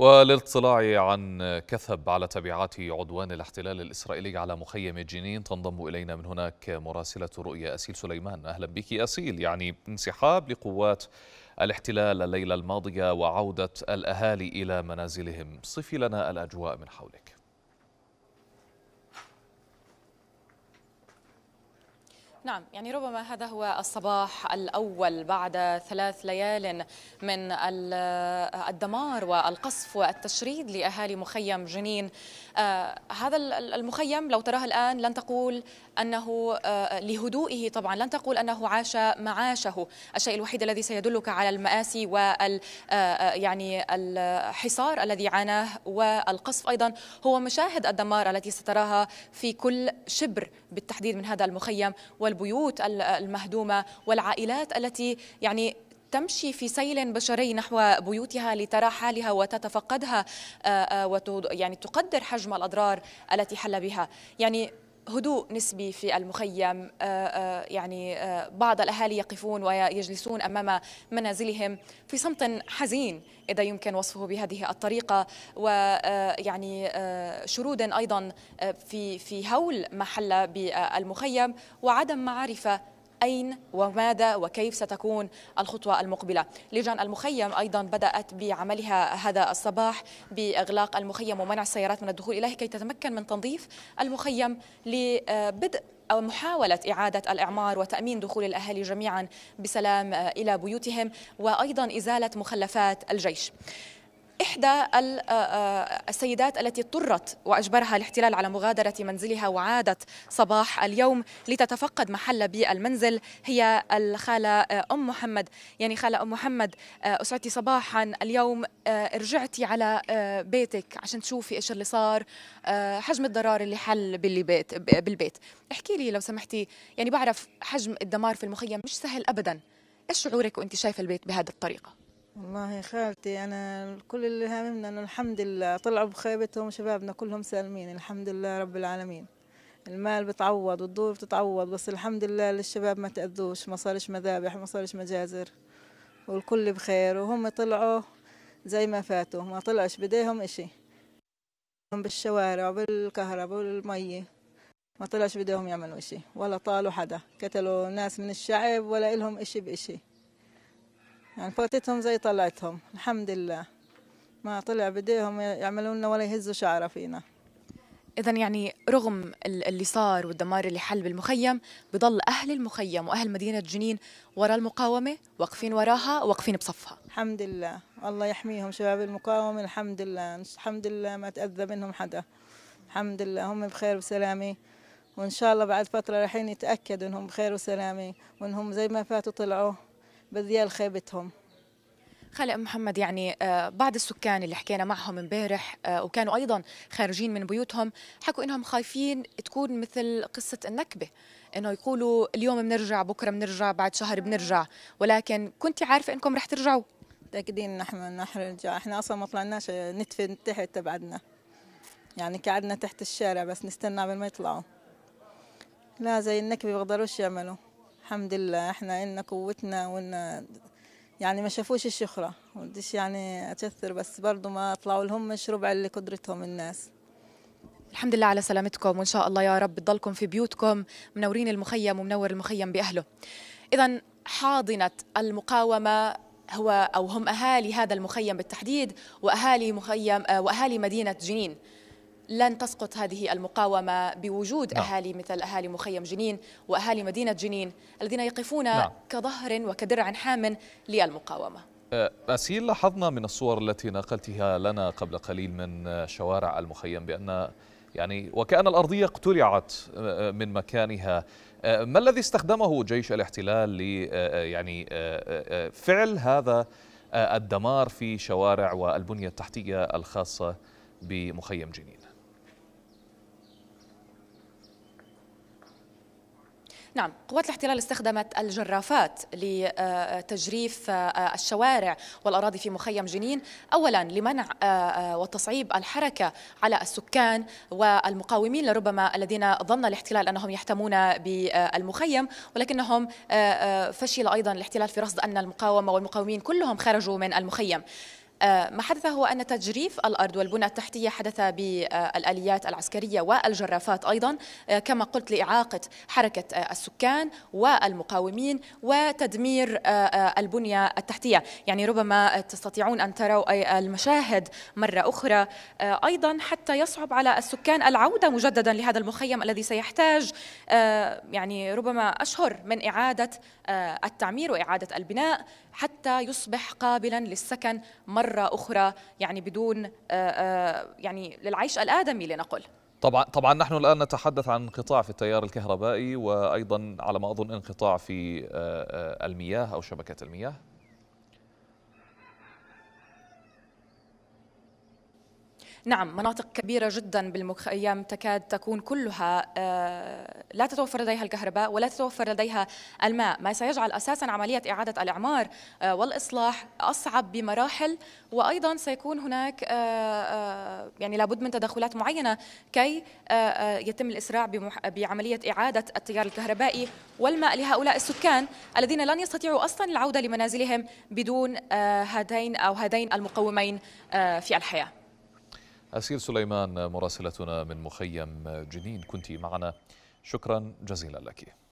وللاطلاع عن كثب على تبعات عدوان الاحتلال الإسرائيلي على مخيم جنين تنضم إلينا من هناك مراسلة رؤيا أسيل سليمان أهلا بك أسيل يعني انسحاب لقوات الاحتلال الليلة الماضية وعودة الأهالي إلى منازلهم صفي لنا الأجواء من حولك نعم يعني ربما هذا هو الصباح الأول بعد ثلاث ليال من الدمار والقصف والتشريد لأهالي مخيم جنين آه، هذا المخيم لو تراه الآن لن تقول أنه آه، لهدوئه طبعا لن تقول أنه عاش معاشه الشيء الوحيد الذي سيدلك على المآسي وال آه، يعني الحصار الذي عاناه والقصف أيضا هو مشاهد الدمار التي ستراها في كل شبر بالتحديد من هذا المخيم والبنى والبيوت المهدومة والعائلات التي يعني تمشي في سيل بشري نحو بيوتها لترى حالها وتتفقدها آه، آه، وتقدر يعني تقدر حجم الأضرار التي حل بها يعني هدوء نسبي في المخيم آه، آه، يعني آه، بعض الأهالي يقفون ويجلسون أمام منازلهم في صمت حزين إذا يمكن وصفه بهذه الطريقة ويعني شرود أيضا في في هول ما حل بالمخيم وعدم معرفة أين وماذا وكيف ستكون الخطوة المقبلة لجان المخيم أيضا بدأت بعملها هذا الصباح بإغلاق المخيم ومنع السيارات من الدخول إليه كي تتمكن من تنظيف المخيم لبدء أو محاولة إعادة الإعمار وتأمين دخول الأهالي جميعا بسلام إلى بيوتهم وأيضا إزالة مخلفات الجيش إحدى السيدات التي اضطرت وأجبرها الاحتلال على مغادرة منزلها وعادت صباح اليوم لتتفقد محل بالمنزل هي الخالة أم محمد يعني خالة أم محمد أسعدتي صباحا اليوم رجعتي على بيتك عشان تشوفي إيش اللي صار حجم الضرار اللي حل بالبيت بالبيت احكي لي لو سمحتي يعني بعرف حجم الدمار في المخيم مش سهل أبدا إيش شعورك وأنت شايفة البيت بهذه الطريقة والله خالتي أنا كل اللي هاممنا أنه الحمد لله طلعوا بخيبتهم شبابنا كلهم سالمين الحمد لله رب العالمين المال بتعوض والدور بتتعوض بس الحمد لله للشباب ما تأذوش ما صارش مذابح ما صارش مجازر والكل بخير وهم طلعوا زي ما فاتوا ما طلعش بديهم إشي بالشوارع بالكهرباء والمية ما طلعش بديهم يعملوا إشي ولا طالوا حدا قتلوا ناس من الشعب ولا إلهم إشي بإشي يعني فاتتهم زي طلعتهم الحمد لله ما طلع بديهم يعملوا لنا ولا يهزوا شعره فينا إذا يعني رغم اللي صار والدمار اللي حل بالمخيم بضل أهل المخيم وأهل مدينة جنين ورا المقاومة واقفين وراها واقفين بصفها الحمد لله الله يحميهم شباب المقاومة الحمد لله الحمد لله ما تأذى منهم حدا الحمد لله هم بخير وسلامة وإن شاء الله بعد فترة رايحين يتأكدوا إنهم بخير وسلامة وإنهم زي ما فاتوا طلعوا بذيال خيبتهم خالق محمد يعني آه، بعض السكان اللي حكينا معهم امبارح آه، وكانوا ايضا خارجين من بيوتهم حكوا انهم خايفين تكون مثل قصه النكبه انه يقولوا اليوم بنرجع بكره بنرجع بعد شهر بنرجع ولكن كنت عارفه انكم رح ترجعوا متاكدين نحن رح نرجع احنا اصلا ما طلعناش ندفن تحت تبعدنا يعني قعدنا تحت الشارع بس نستنى قبل ما يطلعوا لا زي النكبه بيقدروش يعملوا الحمد لله احنا إلنا قوتنا وإلنا يعني ما شافوش الشخرة وديش يعني أتأثر بس برضو ما طلعوا مش ربع اللي قدرتهم الناس الحمد لله على سلامتكم وإن شاء الله يا رب تضلكم في بيوتكم منورين المخيم ومنور المخيم بأهله إذا حاضنة المقاومة هو او هم اهالي هذا المخيم بالتحديد واهالي مخيم آه، واهالي مدينه جنين لن تسقط هذه المقاومة بوجود نعم. أهالي مثل أهالي مخيم جنين وأهالي مدينة جنين الذين يقفون نعم. كظهر وكدرع حام للمقاومة أه، أسيل لاحظنا من الصور التي نقلتها لنا قبل قليل من شوارع المخيم بأن يعني وكأن الأرضية اقتلعت أه، من مكانها أه، ما الذي استخدمه جيش الاحتلال ل يعني فعل هذا الدمار في شوارع والبنية التحتية الخاصة بمخيم جنين نعم قوات الاحتلال استخدمت الجرافات لتجريف الشوارع والأراضي في مخيم جنين أولا لمنع وتصعيب الحركة على السكان والمقاومين لربما الذين ظن الاحتلال أنهم يحتمون بالمخيم ولكنهم فشل أيضا الاحتلال في رصد أن المقاومة والمقاومين كلهم خرجوا من المخيم آه، ما حدث هو أن تجريف الأرض والبنى التحتية حدث بالآليات العسكرية والجرافات أيضا آه، كما قلت لإعاقة حركة آه، السكان والمقاومين وتدمير البنية التحتية يعني ربما تستطيعون أن تروا المشاهد مرة أخرى أيضا حتى يصعب على السكان العودة مجددا لهذا المخيم الذي سيحتاج يعني ربما أشهر من إعادة التعمير وإعادة البناء حتى يصبح قابلا للسكن مرة مرة أخرى يعني بدون آه، آه، يعني للعيش الآدمي لنقل طبعا طبعا نحن الان نتحدث عن انقطاع في التيار الكهربائي وايضا على ما اظن انقطاع في آه، المياه او شبكه المياه نعم مناطق كبيرة جدا بالمخيم تكاد تكون كلها آه، لا تتوفر لديها الكهرباء ولا تتوفر لديها الماء ما سيجعل أساسا عملية إعادة الإعمار آه، والإصلاح أصعب بمراحل وأيضا سيكون هناك آه، يعني لابد من تدخلات معينة كي يتم الإسراع بعملية إعادة التيار الكهربائي والماء لهؤلاء السكان الذين لن يستطيعوا أصلا العودة لمنازلهم بدون هذين أو هذين المقومين في الحياة أسير سليمان مراسلتنا من مخيم جنين كنت معنا شكرا جزيلا لك